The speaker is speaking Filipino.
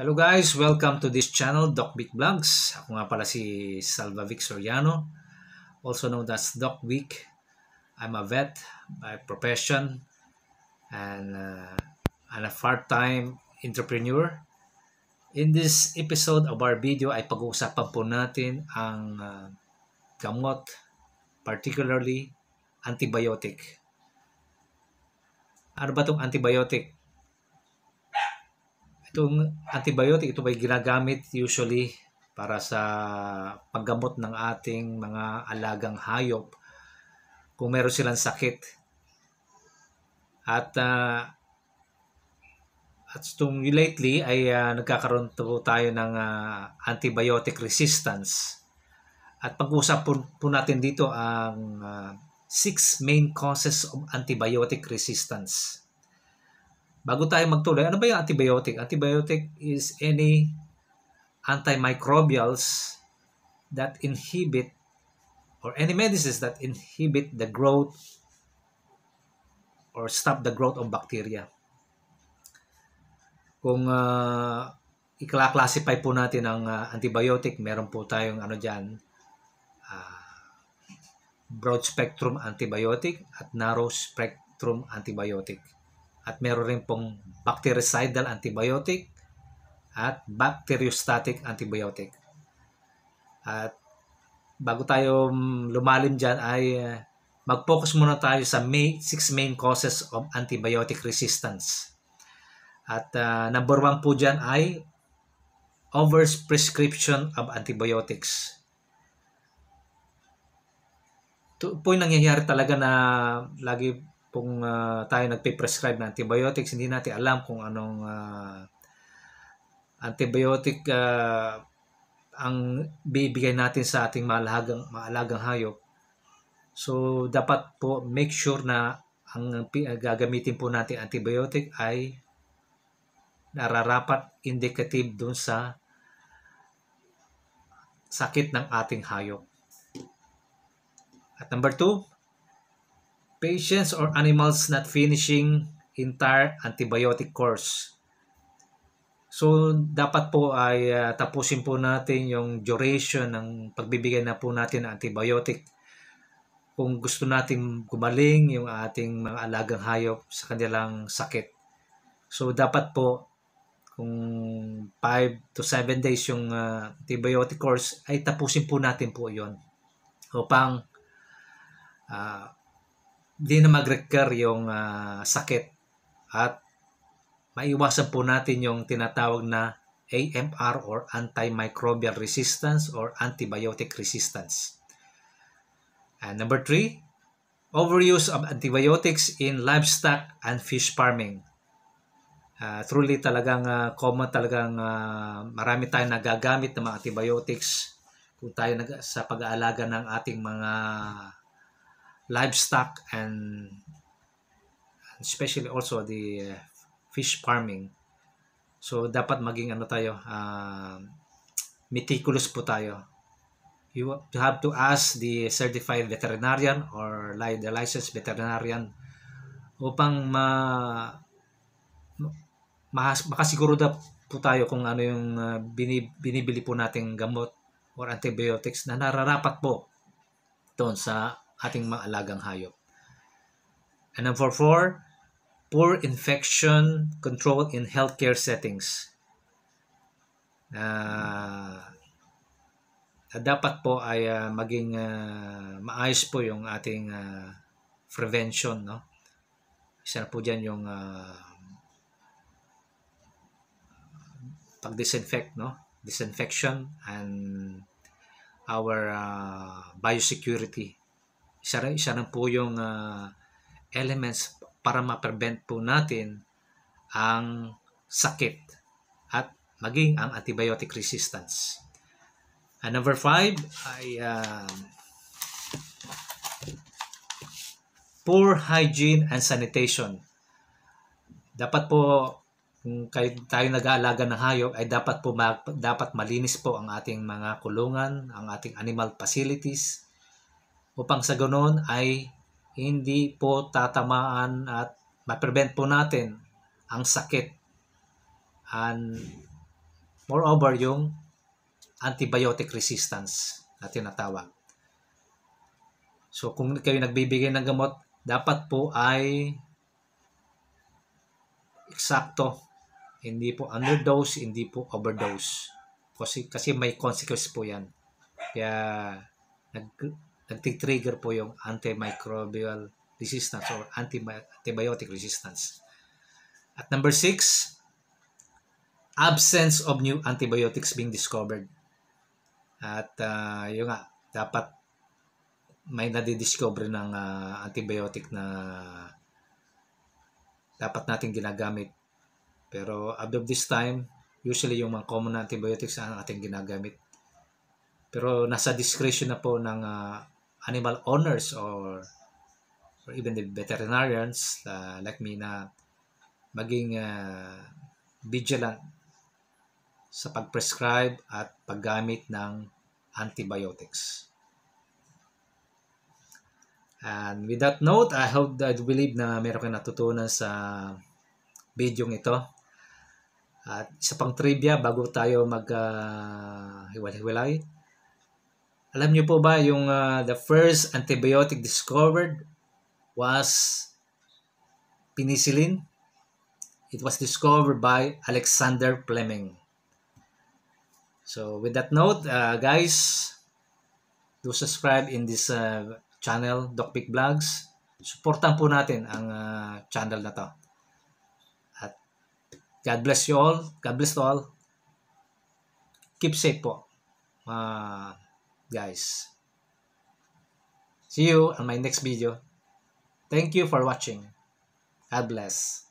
Hello guys, welcome to this channel, Doc DocBic Vlogs. Ako nga pala si Salva Vic Soriano, also known as Doc Vic. I'm a vet by profession and, uh, and a part-time entrepreneur. In this episode of our video ay pag-uusapan po natin ang uh, gamot, particularly antibiotic. Ano ba itong antibiotic? Itong antibiotic, ito ba ginagamit usually para sa paggamot ng ating mga alagang hayop kung meron silang sakit. At uh, at itong lately ay uh, nagkakaroon po tayo ng uh, antibiotic resistance. At pag-usap po, po natin dito ang uh, six main causes of antibiotic resistance. Bago tayo magtuloy, ano ba yung antibiotic? Antibiotic is any antimicrobials that inhibit or any medicines that inhibit the growth or stop the growth of bacteria. Kung uh, i-classify po natin ang uh, antibiotic, meron po tayong ano dyan, uh, broad spectrum antibiotic at narrow spectrum antibiotic at meron rin pong bactericidal antibiotic at bacteriostatic antibiotic. At bago tayo lumalim dyan ay eh, mag-focus muna tayo sa may, six main causes of antibiotic resistance. At uh, number one po dyan ay overprescription of antibiotics. Ito po yung nangyayari talaga na lagi kung uh, tayo nagpe-prescribe ng antibiotics, hindi natin alam kung anong uh, antibiotic uh, ang bibigay natin sa ating maalagang, maalagang hayop. So, dapat po make sure na ang gagamitin po natin antibiotic ay nararapat indicative dun sa sakit ng ating hayop. At number two, Patients or animals not finishing entire antibiotic course. So, dapat po ay uh, tapusin po natin yung duration ng pagbibigay na po natin ng antibiotic. Kung gusto natin gumaling yung ating mga alagang hayop sa kanilang sakit. So, dapat po kung 5 to 7 days yung uh, antibiotic course, ay tapusin po natin po yon upang uh, hindi na mag-recur yung uh, sakit at maiwasan po natin yung tinatawag na AMR or antimicrobial resistance or antibiotic resistance. And number three, overuse of antibiotics in livestock and fish farming. Uh, truly talagang uh, common talagang uh, marami tayong nagagamit ng mga antibiotics kung tayo sa pag-aalaga ng ating mga livestock and especially also the uh, fish farming. So dapat maging ano tayo, uh, meticulous po tayo. You have to ask the certified veterinarian or the licensed veterinarian upang ma, ma makasiguro na po tayo kung ano yung uh, binibili po nating gamot or antibiotics na nararapat po doon sa ating mga alagang hayop. And number four, poor infection control in healthcare settings. Uh, dapat po ay uh, maging uh, maayos po yung ating uh, prevention. No? Isa po dyan yung uh, pag-disinfect, no? disinfection and our uh, biosecurity isa, isa na po yung uh, elements para ma-prevent po natin ang sakit at maging ang antibiotic resistance. And ah, number five ay um, poor hygiene and sanitation. Dapat po kung kayo, tayo nag-aalaga ng hayop ay dapat po mag, dapat malinis po ang ating mga kulungan, ang ating animal facilities, upang sa ganoon ay hindi po tatamaan at ma-prevent po natin ang sakit. And moreover, yung antibiotic resistance na tinatawag. So kung kayo nagbibigay ng gamot, dapat po ay eksakto. Hindi po underdose, hindi po overdose. Kasi, kasi may consequence po yan. Kaya nag, nagtitrigger po yung antimicrobial resistance or antibiotic resistance. At number six, absence of new antibiotics being discovered. At uh, yun nga, dapat may nadidiscover ng uh, antibiotic na dapat natin ginagamit. Pero above this time, usually yung mga common antibiotics ang ating ginagamit. Pero nasa discretion na po ng uh, animal owners or or even the veterinarians uh, like me na maging uh, vigilant sa pag-prescribe at paggamit ng antibiotics. And with that note, I hope that I believe na meron kayo natutunan sa video ito. At isa pang trivia bago tayo mag uh, ah, hiwalay alam niyo po ba yung uh, the first antibiotic discovered was penicillin? It was discovered by Alexander Fleming. So with that note, uh, guys, do subscribe in this uh, channel, DocPic Vlogs. Supportan po natin ang uh, channel na to. At God bless you all. God bless all. Keep safe po. Uh, guys. See you on my next video. Thank you for watching. God bless.